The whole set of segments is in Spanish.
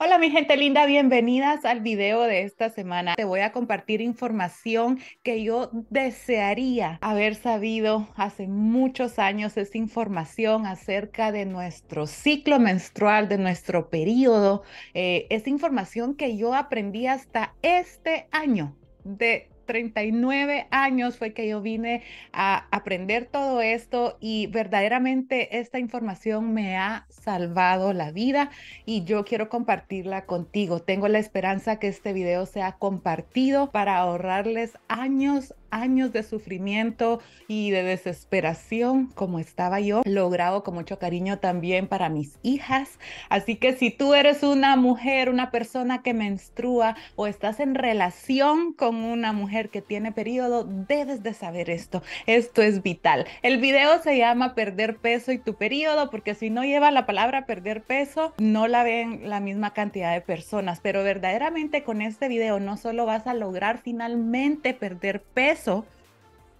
Hola mi gente linda, bienvenidas al video de esta semana. Te voy a compartir información que yo desearía haber sabido hace muchos años, es información acerca de nuestro ciclo menstrual, de nuestro periodo, es eh, información que yo aprendí hasta este año de 39 años fue que yo vine a aprender todo esto y verdaderamente esta información me ha salvado la vida y yo quiero compartirla contigo. Tengo la esperanza que este video sea compartido para ahorrarles años años de sufrimiento y de desesperación como estaba yo. Lo con mucho cariño también para mis hijas. Así que si tú eres una mujer, una persona que menstrua o estás en relación con una mujer que tiene periodo, debes de saber esto. Esto es vital. El video se llama Perder peso y tu periodo porque si no lleva la palabra perder peso, no la ven la misma cantidad de personas. Pero verdaderamente con este video no solo vas a lograr finalmente perder peso,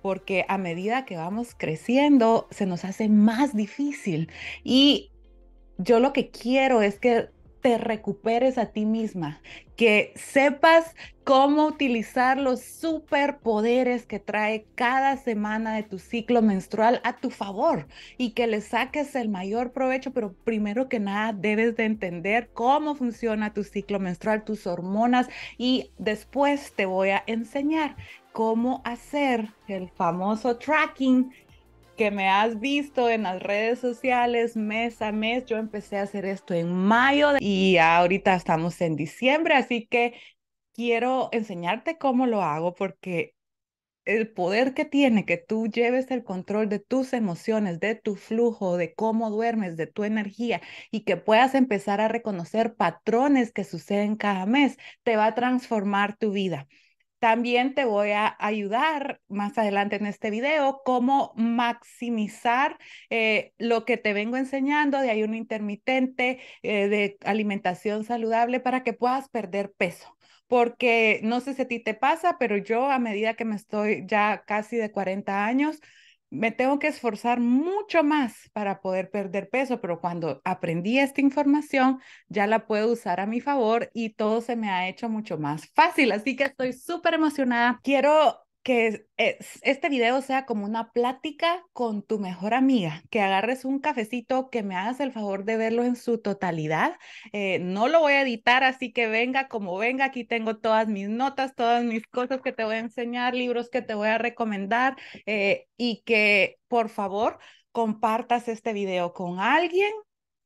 porque a medida que vamos creciendo se nos hace más difícil. Y yo lo que quiero es que te recuperes a ti misma, que sepas cómo utilizar los superpoderes que trae cada semana de tu ciclo menstrual a tu favor y que le saques el mayor provecho, pero primero que nada debes de entender cómo funciona tu ciclo menstrual, tus hormonas y después te voy a enseñar cómo hacer el famoso tracking que me has visto en las redes sociales mes a mes, yo empecé a hacer esto en mayo y ahorita estamos en diciembre, así que quiero enseñarte cómo lo hago porque el poder que tiene que tú lleves el control de tus emociones, de tu flujo, de cómo duermes, de tu energía y que puedas empezar a reconocer patrones que suceden cada mes, te va a transformar tu vida. También te voy a ayudar más adelante en este video cómo maximizar eh, lo que te vengo enseñando de ayuno intermitente, eh, de alimentación saludable para que puedas perder peso porque no sé si a ti te pasa, pero yo a medida que me estoy ya casi de 40 años, me tengo que esforzar mucho más para poder perder peso, pero cuando aprendí esta información ya la puedo usar a mi favor y todo se me ha hecho mucho más fácil. Así que estoy súper emocionada. Quiero que es, este video sea como una plática con tu mejor amiga, que agarres un cafecito, que me hagas el favor de verlo en su totalidad. Eh, no lo voy a editar, así que venga como venga, aquí tengo todas mis notas, todas mis cosas que te voy a enseñar, libros que te voy a recomendar eh, y que por favor compartas este video con alguien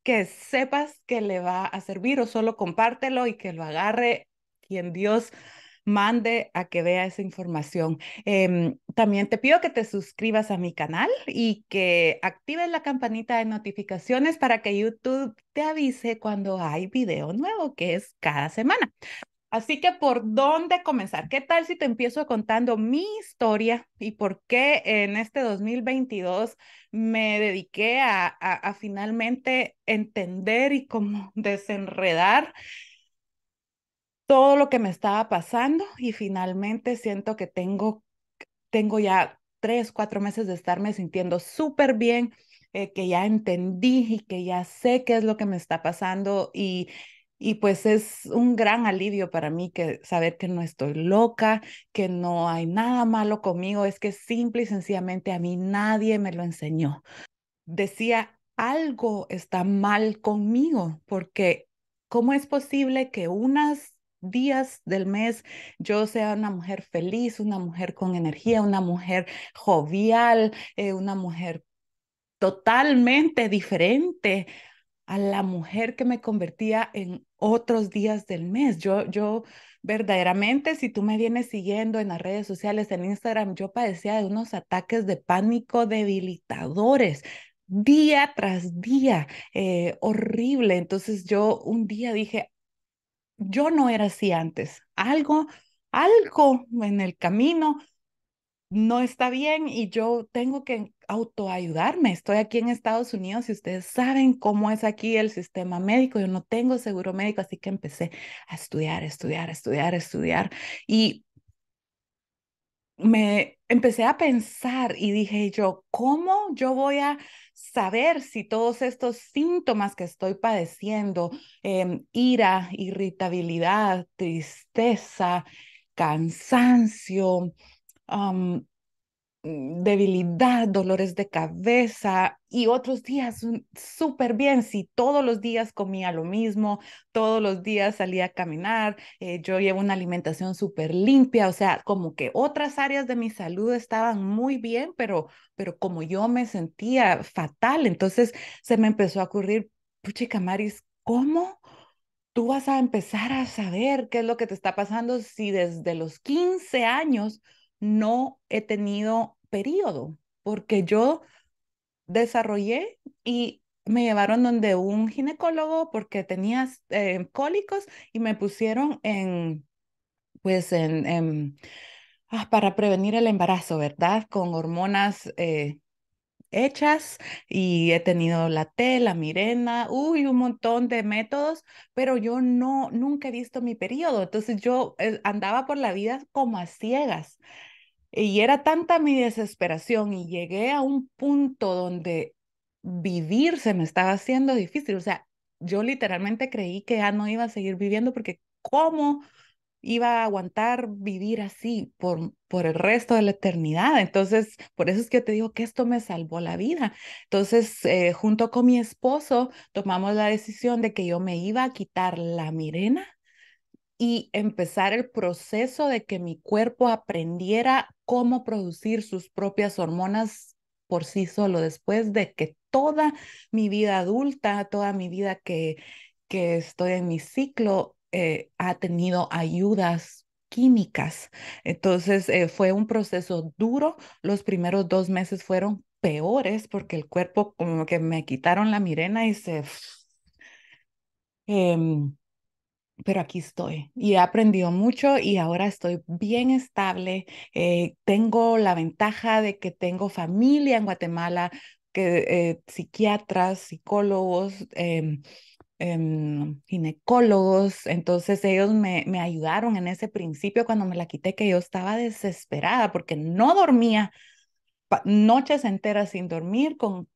que sepas que le va a servir o solo compártelo y que lo agarre quien Dios mande a que vea esa información. Em, también te pido que te suscribas a mi canal y que actives la campanita de notificaciones para que YouTube te avise cuando hay video nuevo, que es cada semana. Así que, ¿por dónde comenzar? ¿Qué tal si te empiezo contando mi historia y por qué en este 2022 me dediqué a, finalmente entender y cómo desenredar todo lo que me estaba pasando y finalmente siento que tengo, tengo ya tres, cuatro meses de estarme sintiendo súper bien, eh, que ya entendí y que ya sé qué es lo que me está pasando y, y pues es un gran alivio para mí que saber que no estoy loca, que no hay nada malo conmigo, es que simple y sencillamente a mí nadie me lo enseñó. Decía, algo está mal conmigo porque ¿cómo es posible que unas días del mes yo sea una mujer feliz, una mujer con energía, una mujer jovial, eh, una mujer totalmente diferente a la mujer que me convertía en otros días del mes. Yo, yo verdaderamente, si tú me vienes siguiendo en las redes sociales, en Instagram, yo padecía de unos ataques de pánico debilitadores día tras día, eh, horrible. Entonces yo un día dije, yo no era así antes. Algo, algo en el camino no está bien y yo tengo que autoayudarme. Estoy aquí en Estados Unidos y ustedes saben cómo es aquí el sistema médico. Yo no tengo seguro médico, así que empecé a estudiar, estudiar, estudiar, estudiar. Y me empecé a pensar y dije yo, ¿cómo yo voy a saber si todos estos síntomas que estoy padeciendo, em, ira, irritabilidad, tristeza, cansancio, Mm, debilidad, dolores de cabeza y otros días súper bien. Si todos los días comía lo mismo, todos los días salía a caminar, eh, yo llevo una alimentación súper limpia, o sea, como que otras áreas de mi salud estaban muy bien, pero, pero como yo me sentía fatal, entonces se me empezó a ocurrir, puchica Maris, ¿cómo? Tú vas a empezar a saber qué es lo que te está pasando si desde los 15 años no he tenido periodo, porque yo desarrollé y me llevaron donde un ginecólogo porque tenía eh, cólicos y me pusieron en, pues, en, ah, para prevenir el embarazo, ¿verdad? Con hormonas eh, hechas y he tenido la T, la Mirena, uy, un montón de métodos, pero yo no, nunca he visto mi periodo. Entonces yo eh, andaba por la vida como a ciegas. Y era tanta mi desesperación y llegué a un punto donde vivir se me estaba haciendo difícil. O sea, yo literalmente creí que ya no iba a seguir viviendo porque ¿cómo iba a aguantar vivir así por, por el resto de la eternidad? Entonces, por eso es que te digo que esto me salvó la vida. Entonces, eh, junto con mi esposo, tomamos la decisión de que yo me iba a quitar la mirena y empezar el proceso de que mi cuerpo aprendiera cómo producir sus propias hormonas por sí solo, después de que toda mi vida adulta, toda mi vida que, que estoy en mi ciclo, eh, ha tenido ayudas químicas. Entonces eh, fue un proceso duro. Los primeros dos meses fueron peores porque el cuerpo como que me quitaron la mirena y se... Em, pero aquí estoy y he aprendido mucho y ahora estoy bien estable. Eh, tengo la ventaja de que tengo familia en Guatemala, que eh, psiquiatras, psicólogos, em, em, ginecólogos, entonces ellos me, me ayudaron en ese principio cuando me la quité, que yo estaba desesperada porque no dormía noches enteras sin dormir, con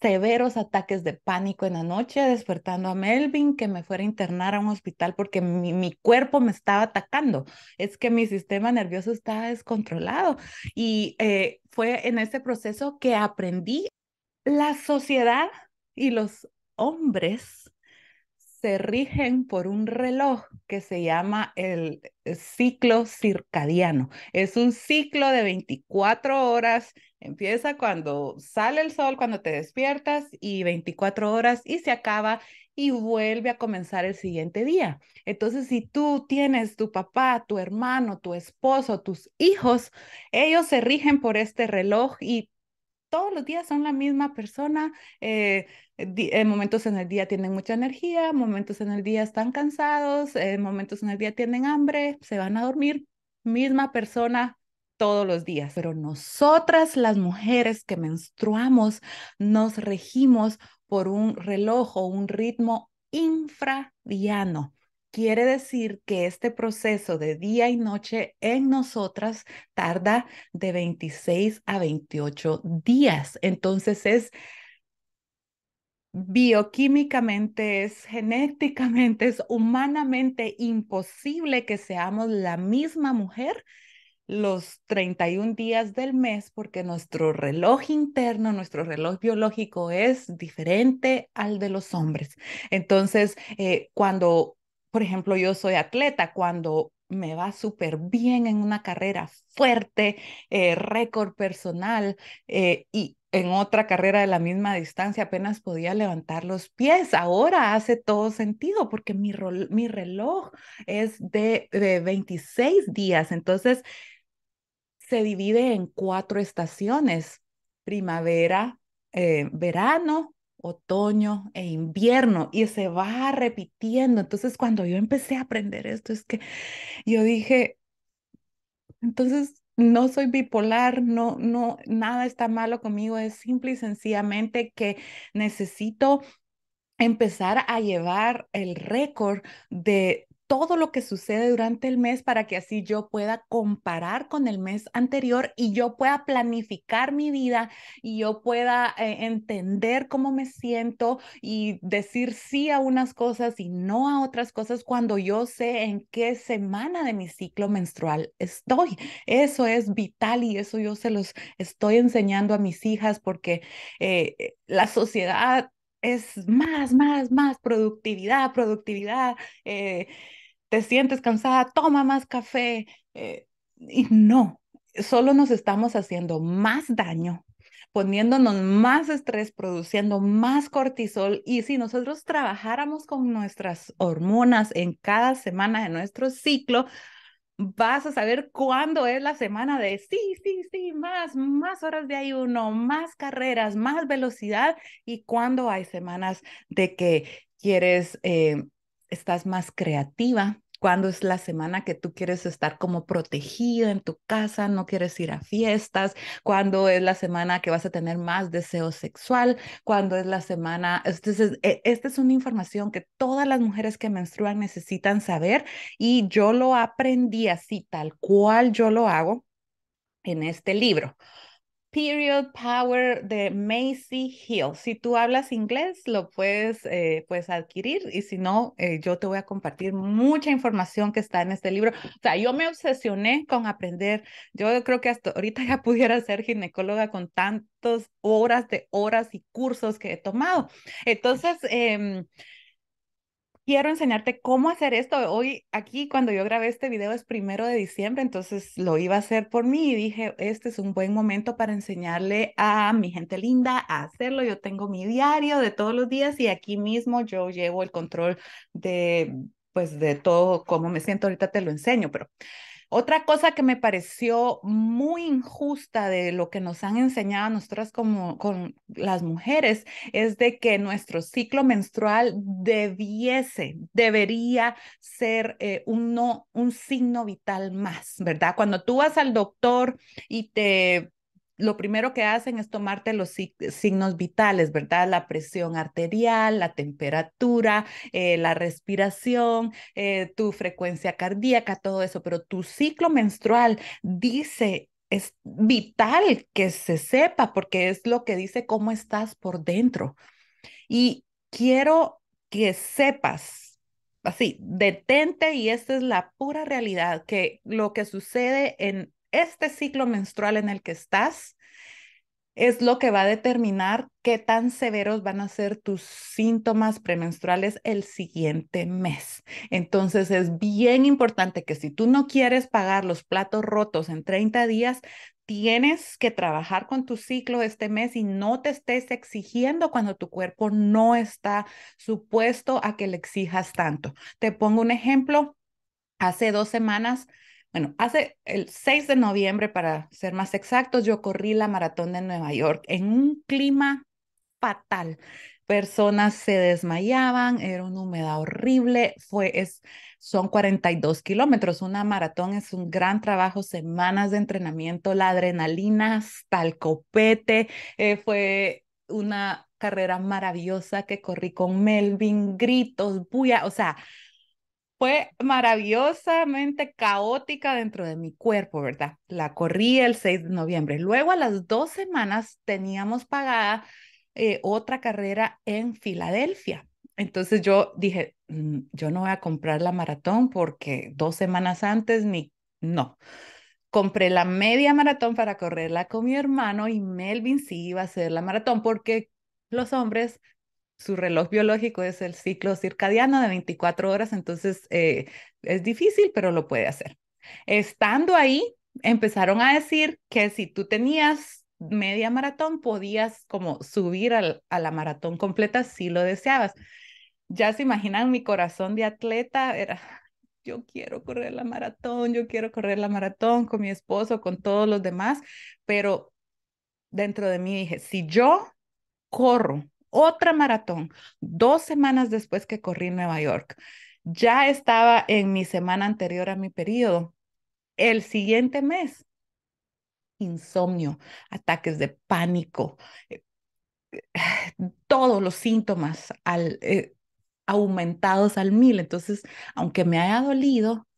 severos ataques de pánico en la noche, despertando a Melvin que me fuera a internar a un hospital porque mi, cuerpo me estaba atacando. Es que mi sistema nervioso estaba descontrolado. Y eh, fue en ese proceso que aprendí la sociedad y los hombres se rigen por un reloj que se llama el eh, ciclo circadiano. Es un ciclo de 24 horas Empieza cuando sale el sol, cuando te despiertas y 24 horas y se acaba y vuelve a comenzar el siguiente día. Entonces, si tú tienes tu papá, tu hermano, tu esposo, tus hijos, ellos se rigen por este reloj y todos los días son la misma persona. Eh, eh, en momentos en el día tienen mucha energía, momentos en el día están cansados, en momentos en el día tienen hambre, se van a dormir. Misma persona todos los días, pero nosotras las mujeres que menstruamos nos regimos por un reloj o un ritmo infradiano. Quiere decir que este proceso de día y noche en nosotras tarda de 26 a 28 días. Entonces es bioquímicamente, es genéticamente, es humanamente imposible que seamos la misma mujer los 31 días del mes porque nuestro reloj interno, nuestro reloj biológico es diferente al de los hombres. Entonces, eh, cuando, por ejemplo, yo soy atleta, cuando me va súper bien en una carrera fuerte, eh, récord personal eh, y en otra carrera de la misma distancia apenas podía levantar los pies. Ahora hace todo sentido porque mi, reloj es de, de 26 días. Entonces, se divide en cuatro estaciones, primavera, eh, verano, otoño e invierno, y se va repitiendo. Entonces, cuando yo empecé a aprender esto, es que yo dije, entonces, no soy bipolar, no, no, nada está malo conmigo, es simple y sencillamente que necesito empezar a llevar el récord de todo lo que sucede durante el mes para que así yo pueda comparar con el mes anterior y yo pueda planificar mi vida y yo pueda eh, entender cómo me siento y decir sí a unas cosas y no a otras cosas cuando yo sé en qué semana de mi ciclo menstrual estoy. Eso es vital y eso yo se los estoy enseñando a mis hijas porque eh, eh, la sociedad es más, más, más productividad, productividad, eh, te sientes cansada, toma más café. Eh, y no, solo nos estamos haciendo más daño, poniéndonos más estrés, produciendo más cortisol. Y si nosotros trabajáramos con nuestras hormonas en cada semana de nuestro ciclo, vas a saber cuándo es la semana de sí, sí, sí, más, más horas de ayuno, más carreras, más velocidad y cuándo hay semanas de que quieres, eh, estás más creativa, cuándo es la semana que tú quieres estar como protegida en tu casa, no quieres ir a fiestas, cuándo es la semana que vas a tener más deseo sexual, cuándo es la semana. E, esta es una información que todas las mujeres que menstruan necesitan saber y yo lo aprendí así, tal cual yo lo hago en este libro. Period Power de Macy Hill. Si tú hablas inglés, lo puedes, eh, puedes adquirir y si no, eh, yo te voy a compartir mucha información que está en este libro. O sea, yo me obsesioné con aprender. Yo creo que hasta ahorita ya pudiera ser ginecóloga con tantas horas de horas y cursos que he tomado. Entonces, em, quiero enseñarte cómo hacer esto. Hoy aquí cuando yo grabé este video es primero de diciembre, entonces lo iba a hacer por mí y dije, este es un buen momento para enseñarle a mi gente linda a hacerlo. Yo tengo mi diario de todos los días y aquí mismo yo llevo el control de pues de todo cómo me siento ahorita te lo enseño, pero otra cosa que me pareció muy injusta de lo que nos han enseñado a nosotras como con las mujeres es de que nuestro ciclo menstrual debiese, debería ser eh, un, no, un signo vital más, ¿verdad? Cuando tú vas al doctor y te lo primero que hacen es tomarte los signos vitales, ¿verdad? La presión arterial, la temperatura, eh, la respiración, eh, tu frecuencia cardíaca, todo eso, pero tu ciclo menstrual dice... Es vital que se sepa porque es lo que dice cómo estás por dentro. Y quiero que sepas, así, detente y esta es la pura realidad, que lo que sucede en este ciclo menstrual en el que estás es lo que va a determinar qué tan severos van a ser tus síntomas premenstruales el siguiente mes. Entonces es bien importante que si tú no quieres pagar los platos rotos en 30 días, tienes que trabajar con tu ciclo este mes y no te estés exigiendo cuando tu cuerpo no está supuesto a que le exijas tanto. Te pongo un ejemplo. Hace dos semanas bueno, hace el 6 de noviembre, para ser más exactos, yo corrí la maratón de Nueva York en un clima fatal. Personas se desmayaban, era una humedad horrible, fue, es, son 42 kilómetros, una maratón es un gran trabajo, semanas de entrenamiento, la adrenalina hasta el copete, eh, fue una carrera maravillosa que corrí con Melvin, gritos, bulla, o sea, fue maravillosamente caótica dentro de mi cuerpo, ¿verdad? La corrí el 6 de noviembre. Luego a las dos semanas teníamos pagada eh, otra carrera en Filadelfia. Entonces yo dije, mm, yo no voy a comprar la maratón porque dos semanas antes ni, no. Compré la media maratón para correrla con mi hermano y Melvin sí iba a hacer la maratón porque los hombres su reloj biológico es el ciclo circadiano de 24 horas, entonces eh, es difícil, pero lo puede hacer. Estando ahí, empezaron a decir que si tú tenías media maratón, podías como subir a la maratón completa si lo deseabas. Ya se imaginan mi corazón de atleta, era, yo quiero correr la maratón, yo quiero correr la maratón con mi esposo, con todos los demás, pero dentro de mí dije, si yo corro otra maratón, dos semanas después que corrí en Nueva York. Ya estaba en mi semana anterior a mi periodo. El siguiente mes, insomnio, ataques de pánico, eh, todos los síntomas al, eh, aumentados al mil. Entonces, aunque me haya dolido,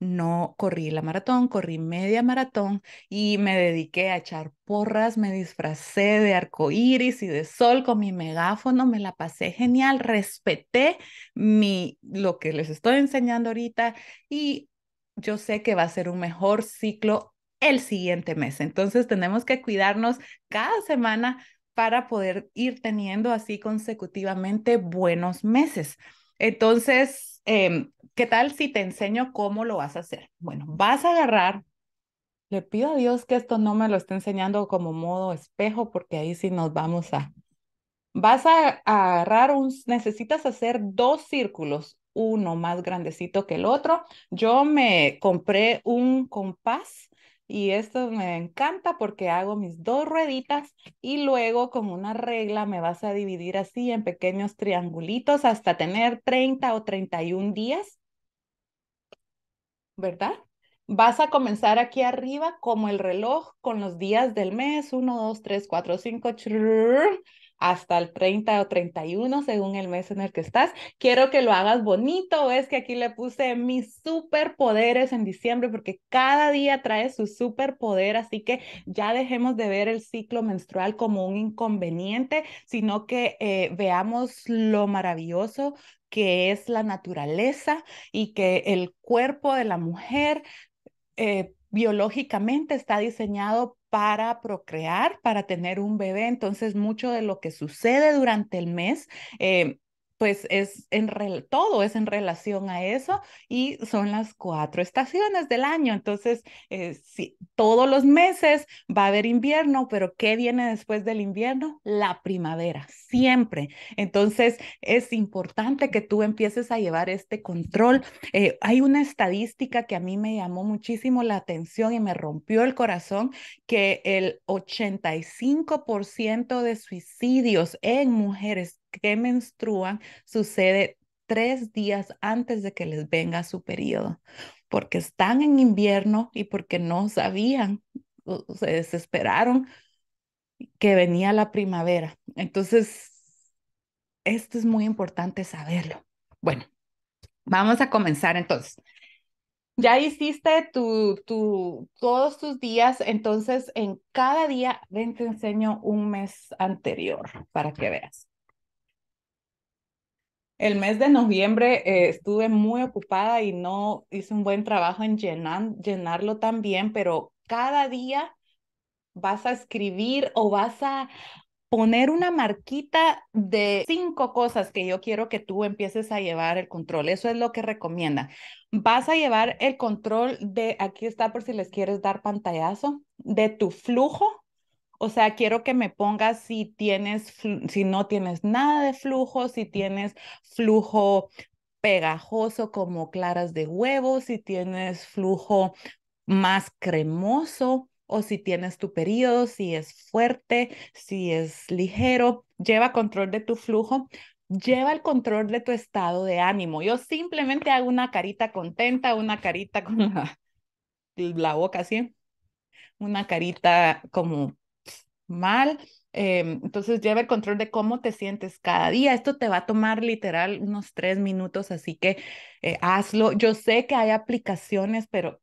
no corrí la maratón, corrí media maratón y me dediqué a echar porras, me disfracé de arcoíris y de sol con mi megáfono, me la pasé genial, respeté mi lo que les estoy enseñando ahorita y yo sé que va a ser un mejor ciclo el siguiente mes. Entonces tenemos que cuidarnos cada semana para poder ir teniendo así consecutivamente buenos meses. Entonces, Em, ¿qué tal si te enseño cómo lo vas a hacer? Bueno, vas a agarrar, le pido a Dios que esto no me lo esté enseñando como modo espejo, porque ahí sí nos vamos a... Vas a, a agarrar un, necesitas hacer dos círculos, uno más grandecito que el otro. Yo me compré un compás y esto me encanta porque hago mis dos rueditas y luego como una regla me vas a dividir así en pequeños triangulitos hasta tener 30 o 31 días. ¿Verdad? Vas a comenzar aquí arriba como el reloj con los días del mes, 1, 2, 3, 4, 5, hasta el 30 o 31, según el mes en el que estás. Quiero que lo hagas bonito. Ves que aquí le puse mis superpoderes en diciembre porque cada día trae su superpoder, así que ya dejemos de ver el ciclo menstrual como un inconveniente, sino que eh, veamos lo maravilloso que es la naturaleza y que el cuerpo de la mujer eh, biológicamente está diseñado para procrear, para tener un bebé. Entonces, mucho de lo que sucede durante el mes eh, pues es en todo es en relación a eso y son las cuatro estaciones del año. Entonces, eh, todos los meses va a haber invierno, pero ¿qué viene después del invierno? La primavera, siempre. Entonces, es importante que tú empieces a llevar este control. Eh, hay una estadística que a mí me llamó muchísimo la atención y me rompió el corazón, que el 85% de suicidios en mujeres que menstruan sucede tres días antes de que les venga su periodo, porque están en invierno y porque no sabían, se desesperaron que venía la primavera. Entonces, esto es muy importante saberlo. Bueno, vamos a comenzar entonces. Ya hiciste tu, tu, todos tus días, entonces en cada día, ven, te enseño un mes anterior para que veas. El mes de noviembre eh, estuve muy ocupada y no hice un buen trabajo en llenar, llenarlo también, pero cada día vas a escribir o vas a poner una marquita de cinco cosas que yo quiero que tú empieces a llevar el control. Eso es lo que recomienda. Vas a llevar el control de, aquí está por si les quieres dar pantallazo, de tu flujo o sea, quiero que me pongas si tienes, si no tienes nada de flujo, si tienes flujo pegajoso como claras de huevo, si tienes flujo más cremoso o si tienes tu periodo, si es fuerte, si es ligero, lleva control de tu flujo, lleva el control de tu estado de ánimo. Yo simplemente hago una carita contenta, una carita con la, la boca así, una carita como mal. Em, entonces lleva el control de cómo te sientes cada día. Esto te va a tomar literal unos tres minutos, así que eh, hazlo. Yo sé que hay aplicaciones, pero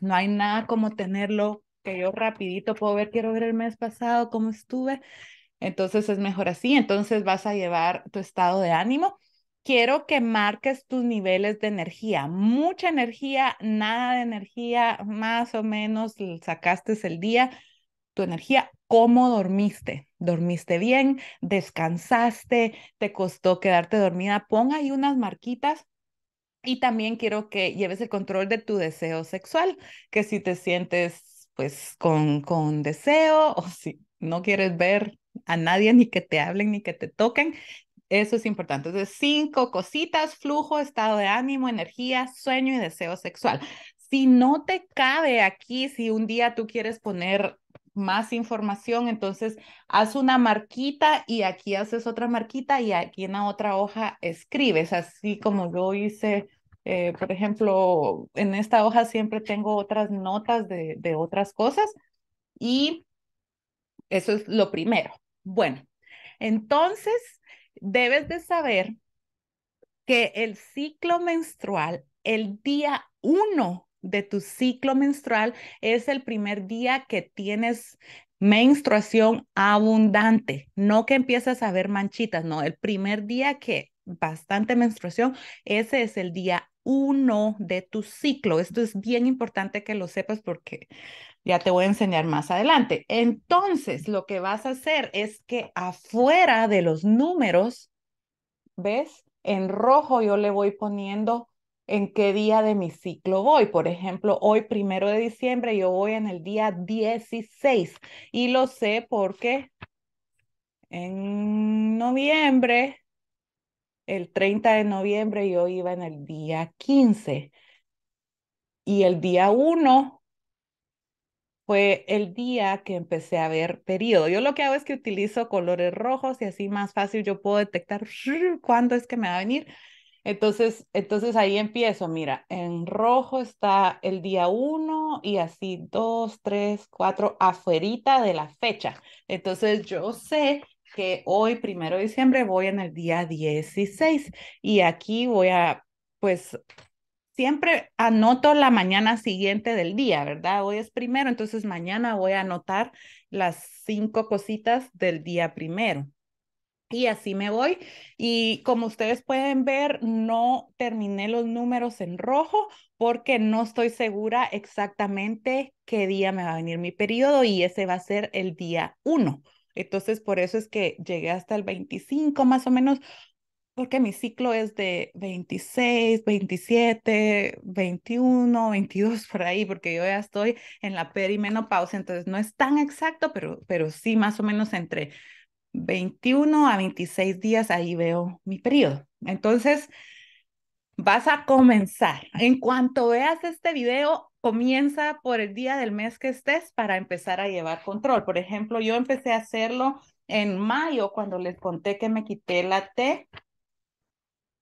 no hay nada como tenerlo que yo rapidito puedo ver, quiero ver el mes pasado cómo estuve. Entonces es mejor así. Entonces vas a llevar tu estado de ánimo. Quiero que marques tus niveles de energía. Mucha energía, nada de energía, más o menos sacaste el día tu energía, cómo dormiste. ¿Dormiste bien? ¿Descansaste? ¿Te costó quedarte dormida? Pon ahí unas marquitas y también quiero que lleves el control de tu deseo sexual, que si te sientes pues con, con deseo o si no quieres ver a nadie ni que te hablen ni que te toquen, eso es importante. Entonces, cinco cositas, flujo, estado de ánimo, energía, sueño y deseo sexual. Si no te cabe aquí, si un día tú quieres poner más información, entonces haz una marquita y aquí haces otra marquita y aquí en la otra hoja escribes, así como yo hice, eh, por ejemplo, en esta hoja siempre tengo otras notas de, de otras cosas y eso es lo primero. Bueno, entonces debes de saber que el ciclo menstrual, el día uno de tu ciclo menstrual es el primer día que tienes menstruación abundante, no que empiezas a ver manchitas, no, el primer día que bastante menstruación, ese es el día uno de tu ciclo. Esto es bien importante que lo sepas porque ya te voy a enseñar más adelante. Entonces, lo que vas a hacer es que afuera de los números, ¿ves? En rojo yo le voy poniendo en qué día de mi ciclo voy. Por ejemplo, hoy primero de diciembre yo voy en el día 16 y lo sé porque en noviembre, el 30 de noviembre yo iba en el día 15 y el día 1 fue el día que empecé a ver periodo. Yo lo que hago es que utilizo colores rojos y así más fácil yo puedo detectar cuándo es que me va a venir entonces, entonces ahí empiezo, mira, en rojo está el día 1 y así 2, 3, 4, afuerita de la fecha. Entonces yo sé que hoy, primero de diciembre, voy en el día 16 y aquí voy a, pues, siempre anoto la mañana siguiente del día, ¿verdad? Hoy es primero, entonces mañana voy a anotar las cinco cositas del día primero y así me voy. Y como ustedes pueden ver, no terminé los números en rojo porque no estoy segura exactamente qué día me va a venir mi periodo y ese va a ser el día 1. Entonces, por eso es que llegué hasta el 25 más o menos, porque mi ciclo es de 26, 27, 21, 22 por ahí, porque yo ya estoy en la perimenopausa. entonces no es tan exacto, pero, pero sí más o menos entre 21 a 26 días, ahí veo mi periodo. Entonces, vas a comenzar. En cuanto veas este video, comienza por el día del mes que estés para empezar a llevar control. Por ejemplo, yo empecé a hacerlo en mayo cuando les conté que me quité la T.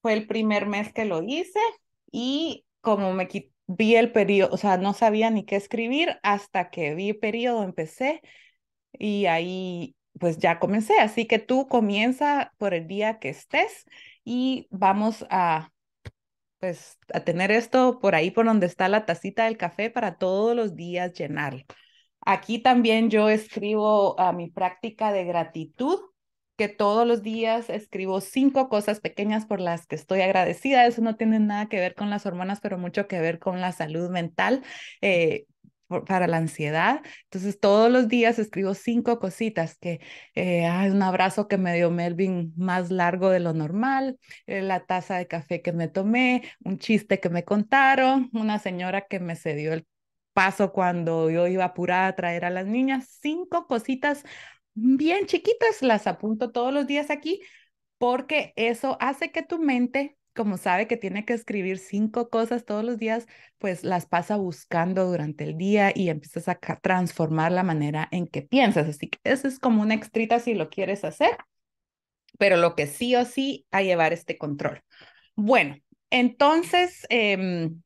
Fue el primer mes que lo hice y como me vi el periodo, o sea, no sabía ni qué escribir hasta que vi el periodo, empecé y ahí pues ya comencé. Así que tú comienza por el día que estés y vamos a pues a tener esto por ahí por donde está la tacita del café para todos los días llenar. Aquí también yo escribo a mi práctica de gratitud, que todos los días escribo cinco cosas pequeñas por las que estoy agradecida. Eso no tiene nada que ver con las hormonas, pero mucho que ver con la salud mental. Eh, para la ansiedad. Entonces todos los días escribo cinco cositas, que eh, un abrazo que me dio Melvin más largo de lo normal, eh, la taza de café que me tomé, un chiste que me contaron, una señora que me cedió el paso cuando yo iba apurada a traer a las niñas, cinco cositas bien chiquitas, las apunto todos los días aquí porque eso hace que tu mente como sabe que tiene que escribir cinco cosas todos los días, pues las pasa buscando durante el día y empiezas a transformar la manera en que piensas. Así que eso es como una extrita si lo quieres hacer, pero lo que sí o sí a llevar este control. Bueno, entonces, em,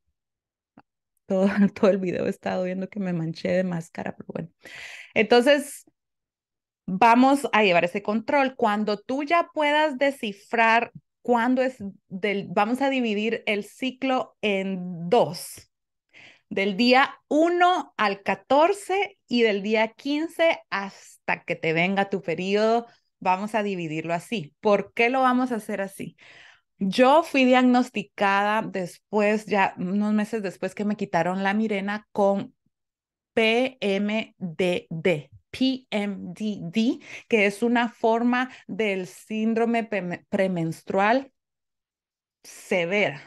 todo, todo el video he estado viendo que me manché de máscara, pero bueno. Entonces, vamos a llevar ese control. Cuando tú ya puedas descifrar cuando es del, vamos a dividir el ciclo en dos, del día 1 al 14 y del día 15 hasta que te venga tu periodo, vamos a dividirlo así. ¿Por qué lo vamos a hacer así? Yo fui diagnosticada después, ya unos meses después que me quitaron la mirena con PMDD, PMDD, que es una forma del síndrome premenstrual severa,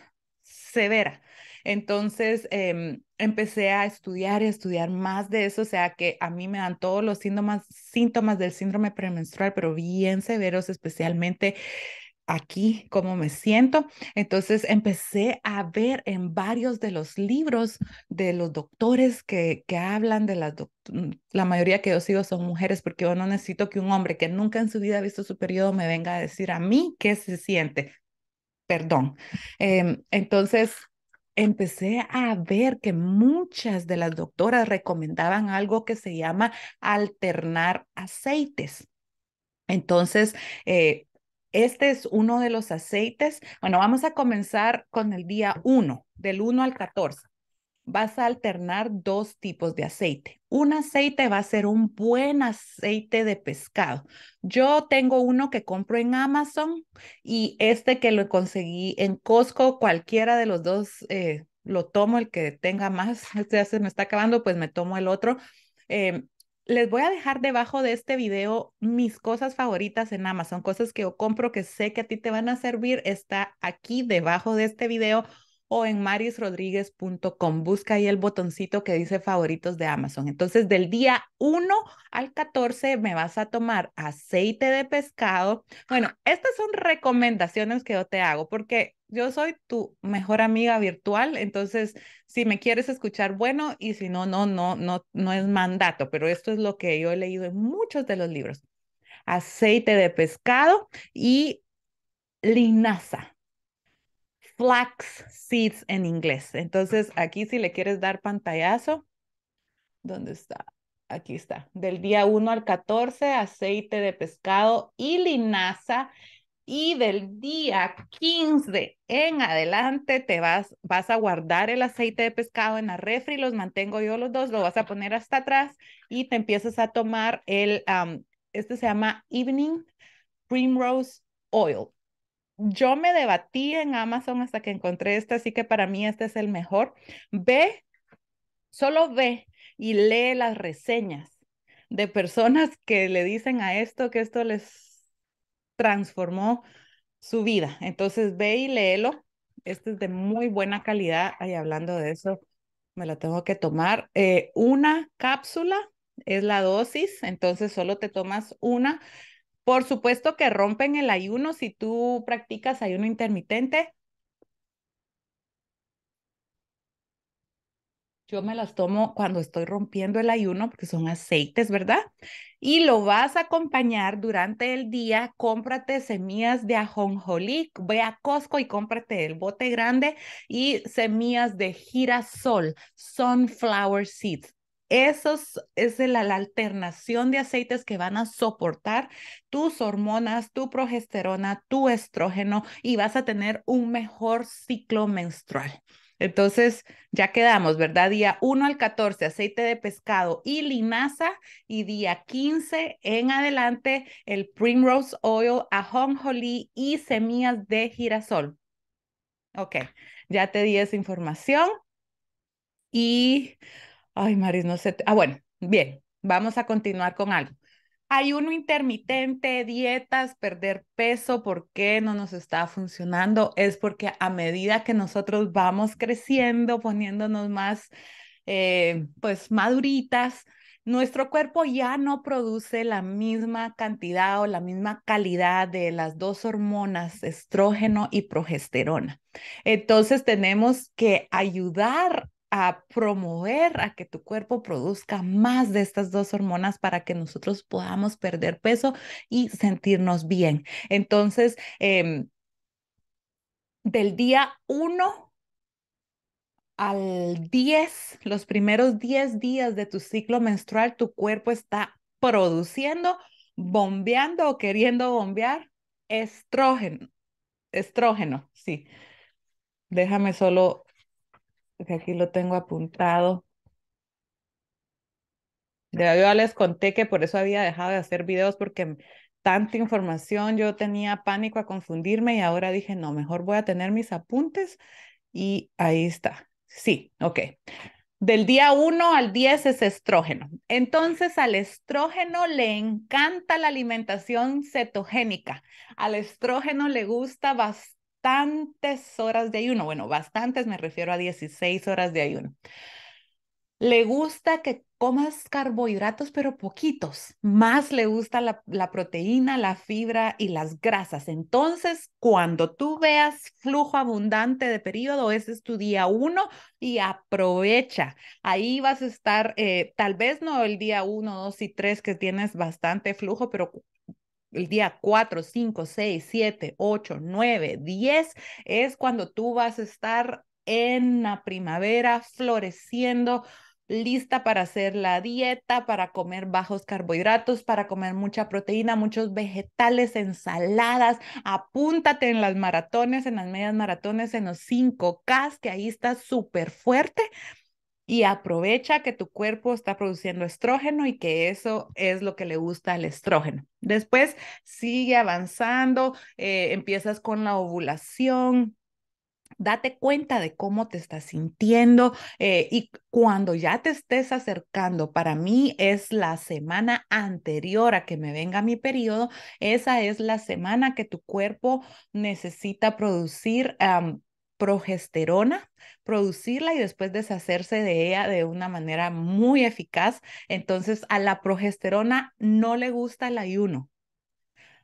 severa. Entonces em, empecé a estudiar y a estudiar más de eso, o sea que a mí me dan todos los síntomas, síntomas del síndrome premenstrual, pero bien severos, especialmente aquí cómo me siento. Entonces empecé a ver en varios de los libros de los doctores que, que hablan de las mm, la mayoría que yo sigo son mujeres porque yo no necesito que un hombre que nunca en su vida ha visto su periodo me venga a decir a mí qué se siente. Perdón. Em, entonces empecé a ver que muchas de las doctoras recomendaban algo que se llama alternar aceites. Entonces, eh, este es uno de los aceites. Bueno, vamos a comenzar con el día 1, del 1 al 14. Vas a alternar dos tipos de aceite. Un aceite va a ser un buen aceite de pescado. Yo tengo uno que compro en Amazon y este que lo conseguí en Costco, cualquiera de los dos, eh, lo tomo el que tenga más. Este ya se me está acabando, pues me tomo el otro. Em, les voy a dejar debajo de este video mis cosas favoritas en Amazon, cosas que yo compro que sé que a ti te van a servir, está aquí debajo de este video o en marisrodriguez.com. Busca ahí el botoncito que dice favoritos de Amazon. Entonces, del día 1 al 14 me vas a tomar aceite de pescado. Bueno, estas son recomendaciones que yo te hago porque yo soy tu mejor amiga virtual, entonces si me quieres escuchar, bueno, y si no, no, no, no, no es mandato, pero esto es lo que yo he leído en muchos de los libros. Aceite de pescado y linaza. Flax seeds en inglés. Entonces, aquí si le quieres dar pantallazo, ¿dónde está? Aquí está. Del día 1 al 14, aceite de pescado y linaza y del día 15 en adelante te vas, vas a guardar el aceite de pescado en la refri, los mantengo yo los dos, lo vas a poner hasta atrás y te empiezas a tomar el, este se llama Evening Primrose Oil. Yo me debatí en Amazon hasta que encontré este, así que para mí este es el mejor. Ve, solo ve y lee las reseñas de personas que le dicen a esto que esto les transformó su vida. Entonces ve y léelo. Este es de muy buena calidad. ahí hablando de eso, me lo tengo que tomar. Eh, una cápsula es la dosis, entonces solo te tomas una. Por supuesto que rompen el ayuno si tú practicas ayuno intermitente, Yo me las tomo cuando estoy rompiendo el ayuno porque son aceites, ¿verdad? Y lo vas a acompañar durante el día. Cómprate semillas de ajonjolí, ve a Costco y cómprate el bote grande y semillas de girasol, sunflower seeds. Esa es la, la, alternación de aceites que van a soportar tus hormonas, tu progesterona, tu estrógeno y vas a tener un mejor ciclo menstrual. Entonces, ya quedamos, ¿verdad? Día 1 al 14, aceite de pescado y linaza. Y día 15 en adelante, el primrose oil, ajonjolí y semillas de girasol. Ok, ya te di esa información. Y, ay, Maris, no sé. Ah, bueno, bien, vamos a continuar con algo uno intermitente, dietas, perder peso, ¿por qué no nos está funcionando? Es porque a medida que nosotros vamos creciendo, poniéndonos más, eh, pues, maduritas, nuestro cuerpo ya no produce la misma cantidad o la misma calidad de las dos hormonas, estrógeno y progesterona. Entonces tenemos que ayudar a promover a que tu cuerpo produzca más de estas dos hormonas para que nosotros podamos perder peso y sentirnos bien. Entonces, em, del día 1 al 10, los primeros 10 días de tu ciclo menstrual, tu cuerpo está produciendo, bombeando o queriendo bombear estrógeno. Estrógeno, sí. Déjame solo aquí lo tengo apuntado. Ya les conté que por eso había dejado de hacer videos porque tanta información yo tenía pánico a confundirme y ahora dije, no, mejor voy a tener mis apuntes y ahí está. Sí, ok. Del día 1 al 10 es estrógeno. Entonces al estrógeno le encanta la alimentación cetogénica. Al estrógeno le gusta bastante bastantes horas de ayuno, bueno, bastantes me refiero a 16 horas de ayuno. Le gusta que comas carbohidratos, pero poquitos. Más le gusta la, proteína, la fibra y las grasas. Entonces, cuando tú veas flujo abundante de periodo, ese es tu día uno y aprovecha. Ahí vas a estar, eh, tal vez no el día uno, dos y tres, que tienes bastante flujo, pero el día 4, 5, 6, 7, 8, 9, 10 es cuando tú vas a estar en la primavera floreciendo, lista para hacer la dieta, para comer bajos carbohidratos, para comer mucha proteína, muchos vegetales, ensaladas. Apúntate en las maratones, en las medias maratones, en los 5K, que ahí está súper fuerte y aprovecha que tu cuerpo está produciendo estrógeno y que eso es lo que le gusta al estrógeno. Después sigue avanzando, eh, empiezas con la ovulación, date cuenta de cómo te estás sintiendo eh, y cuando ya te estés acercando, para mí es la semana anterior a que me venga mi periodo, esa es la semana que tu cuerpo necesita producir progesterona, producirla y después deshacerse de ella de una manera muy eficaz. Entonces, a la progesterona no le gusta el ayuno.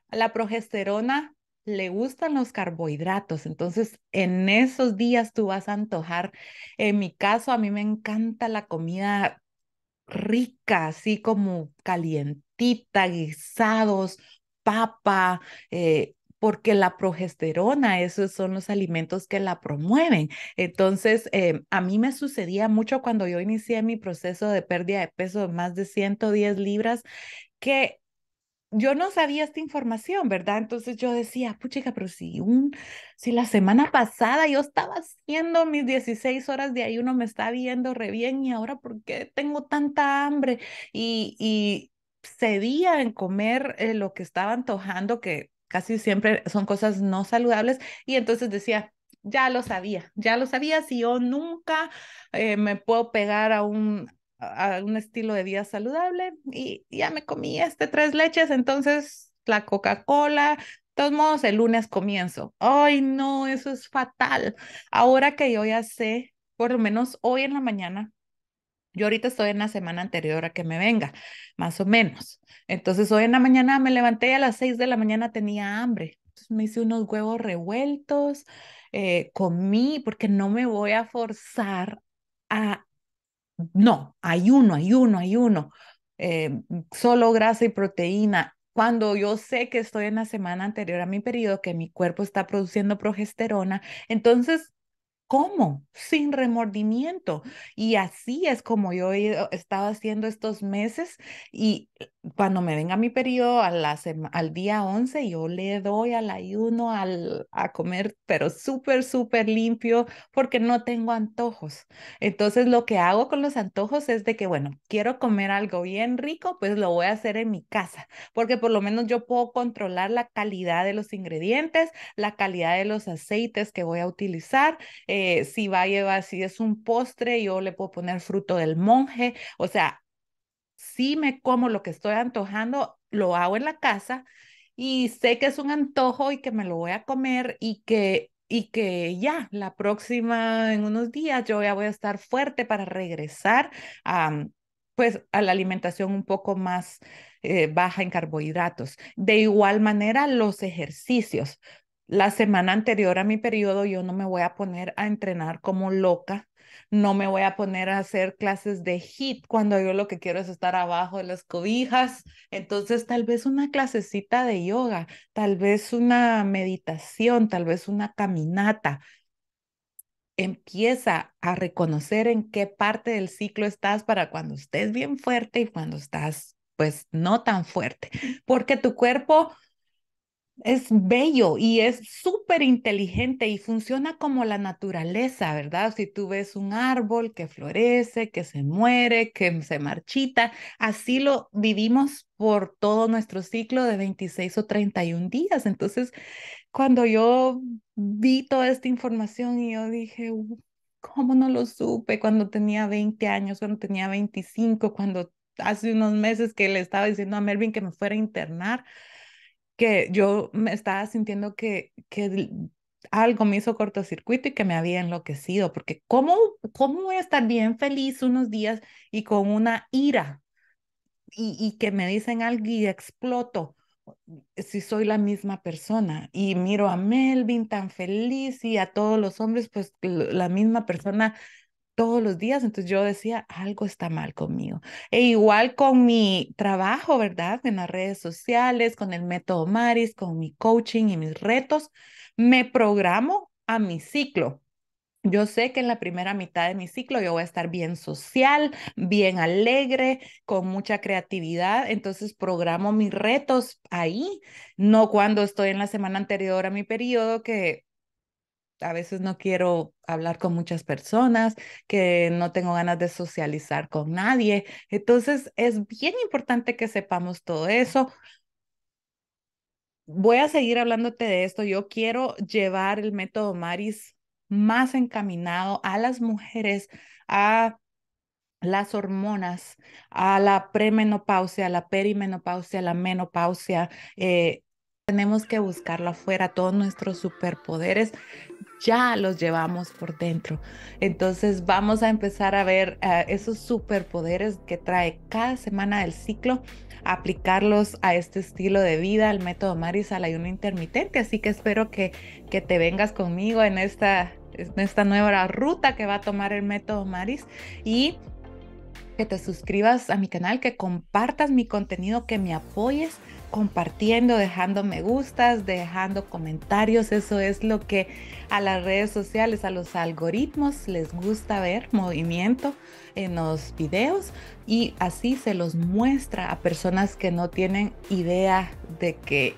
A la progesterona le gustan los carbohidratos, entonces en esos días tú vas a antojar. En mi caso, a mí me encanta la comida rica, así como calientita, guisados, papa, eh, porque la progesterona, esos son los alimentos que la promueven. Entonces, em, a mí me sucedía mucho cuando yo inicié mi proceso de pérdida de peso de más de 110 libras, que yo no sabía esta información, ¿verdad? Entonces yo decía, puchica, pero si, un, si la semana pasada yo estaba haciendo mis 16 horas de ayuno, me está viendo re bien y ahora ¿por qué tengo tanta hambre? Y, y cedía en comer eh, lo que estaba antojando, que casi siempre son cosas no saludables y entonces decía, ya lo sabía, ya lo sabía, si yo nunca eh, me puedo pegar a un, a un estilo de vida saludable y ya me comí este tres leches, entonces la Coca-Cola, todos modos, el lunes comienzo. Ay, no, eso es fatal. Ahora que yo ya sé, por lo menos hoy en la mañana, yo ahorita estoy en la semana anterior a que me venga, más o menos. Entonces hoy en la mañana me levanté a las seis de la mañana tenía hambre. Entonces me hice unos huevos revueltos, eh, comí porque no me voy a forzar a... No, ayuno, ayuno, ayuno. uno. Eh, solo grasa y proteína cuando yo sé que estoy en la semana anterior a mi periodo, que mi cuerpo está produciendo progesterona, entonces ¿Cómo? Sin remordimiento. Y así es como yo he estado haciendo estos meses y eh, cuando me venga mi periodo al día 11, yo le doy al ayuno, a comer, pero súper, súper limpio porque no tengo antojos. Entonces lo que hago con los antojos es de que, bueno, quiero comer algo bien rico, pues lo voy a hacer en mi casa, porque por lo menos yo puedo controlar la calidad de los ingredientes, la calidad de los aceites que voy a utilizar. Eh, si va a llevar, si es un postre, yo le puedo poner fruto del monje, o sea, si me como lo que estoy antojando, lo hago en la casa y sé que es un antojo y que me lo voy a comer y que y que ya la próxima en unos días yo ya voy a estar fuerte para regresar a mm, pues a la alimentación un poco más eh, baja en carbohidratos. De igual manera, los ejercicios la semana anterior a mi periodo yo no me voy a poner a entrenar como loca, no me voy a poner a hacer clases de HIIT cuando yo lo que quiero es estar abajo de las cobijas. Entonces tal vez una clasecita de yoga, tal vez una meditación, tal vez una caminata. Empieza a reconocer en qué parte del ciclo estás para cuando estés bien fuerte y cuando estás pues no tan fuerte, porque tu cuerpo es bello y es súper inteligente y funciona como la naturaleza, ¿verdad? Si tú ves un árbol que florece, que se muere, que se marchita, así lo vivimos por todo nuestro ciclo de 26 o 31 días. Entonces, cuando yo vi toda esta información y yo dije, ¿cómo no lo supe cuando tenía 20 años, cuando tenía 25, cuando hace unos meses que le estaba diciendo a Melvin que me fuera a internar? que yo me estaba sintiendo que, que algo me hizo cortocircuito y que me había enloquecido, porque ¿cómo, cómo voy a estar bien feliz unos días y con una ira y, y que me dicen algo y exploto? si soy la misma persona y miro a Melvin tan feliz y a todos los hombres, pues la misma persona todos los días, entonces yo decía, algo está mal conmigo. E igual con mi trabajo, ¿verdad? En las redes sociales, con el método Maris, con mi coaching y mis retos, me programo a mi ciclo. Yo sé que en la primera mitad de mi ciclo yo voy a estar bien social, bien alegre, con mucha creatividad, entonces programo mis retos ahí, no cuando estoy en la semana anterior a mi periodo que a veces no quiero hablar con muchas personas, que no tengo ganas de socializar con nadie. Entonces, es bien importante que sepamos todo eso. Voy a seguir hablándote de esto. Yo quiero llevar el método Maris más encaminado a las mujeres, a las hormonas, a la premenopausia, a la perimenopausia, a la menopausia. Eh, tenemos que buscarlo afuera, todos nuestros superpoderes ya los llevamos por dentro. Entonces vamos a empezar a ver eh, esos superpoderes que trae cada semana del ciclo, aplicarlos a este estilo de vida, al método Maris, al ayuno intermitente. Así que espero que, que te vengas conmigo en esta, en esta nueva ruta que va a tomar el método Maris y que te suscribas a mi canal, que compartas mi contenido, que me apoyes compartiendo, dejando me gustas, dejando comentarios. Eso es lo que a las redes sociales, a los algoritmos les gusta ver movimiento en los videos y así se los muestra a personas que no tienen idea de que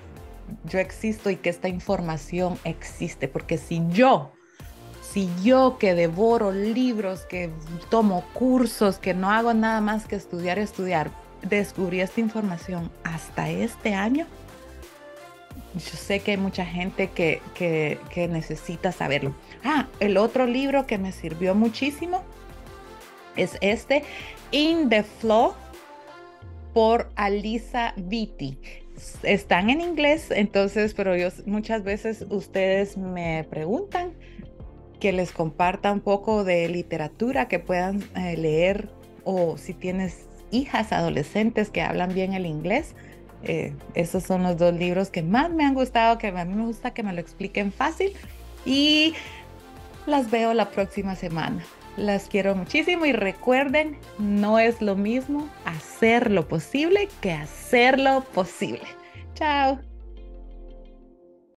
yo existo y que esta información existe. Porque si yo si yo que devoro libros, que tomo cursos, que no hago nada más que estudiar, estudiar, descubrí esta información hasta este año, yo sé que hay mucha gente que, necesita saberlo. Ah, el otro libro que me sirvió muchísimo es este, In the Flow, por Alisa Vitti. Están en inglés, entonces, pero yo muchas veces ustedes me preguntan que les comparta un poco de literatura que puedan eh, leer o si tienes hijas adolescentes que hablan bien el inglés. Eh, esos son los dos libros que más me han gustado, que a mí me gusta que me lo expliquen fácil y las veo la próxima semana. Las quiero muchísimo y recuerden, no es lo mismo hacer lo posible que hacerlo posible. Chao.